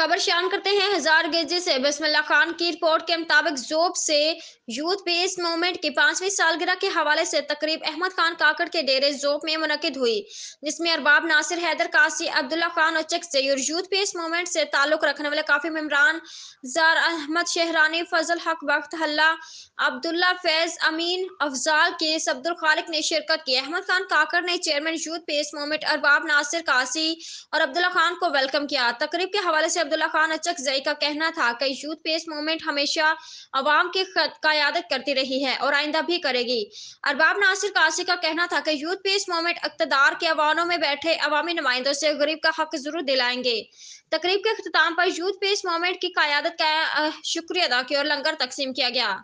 खबर शान करते हैं हजार गेजे से बसमल्ला खान की रिपोर्ट के मुताबिक जोब से यूथ बेस मूवमेंट के पांचवी सालगिरह के हवाले से तकरीब अहमद खान काकड़ के डेरे जोब में मुनद हुई जिसमें अरबाब नासिर हैदर कासी अब्दुल्ला खान और चक जयूर यूथ बेस मूवमेंट से ताल्लुक रखने वाले काफी मेमरान जार अहमद शहरानी फजल हक वक्त हल्ला अब्दुल्ला फैज अमीन अफजाल के सब्दुल खालिक ने शिरकत की अहमद खान काकड़ ने chairman youth base movement Arbab Nasir Kasi और अब्दुल्ला खान को वेलकम किया तकरीब के हवाले से अब्दुल्ला खान अचक जई का कहना था कि यूथ पेस मूवमेंट हमेशा अवाम के खत का यादत करती रही है और आइंदा भी करेगी अरबाब नासिर कासी का कहना था कि यूथ पेस मूवमेंट अकतदार के अवानों में बैठे अवामी नुमाइंदों से गरीब का हक जरूर दिलाएंगे तकरीब के अख्ताम पर यूथ पेस मूवमेंट की क्यादत का शुक्रिया अदा किया और लंगर तकसीम किया गया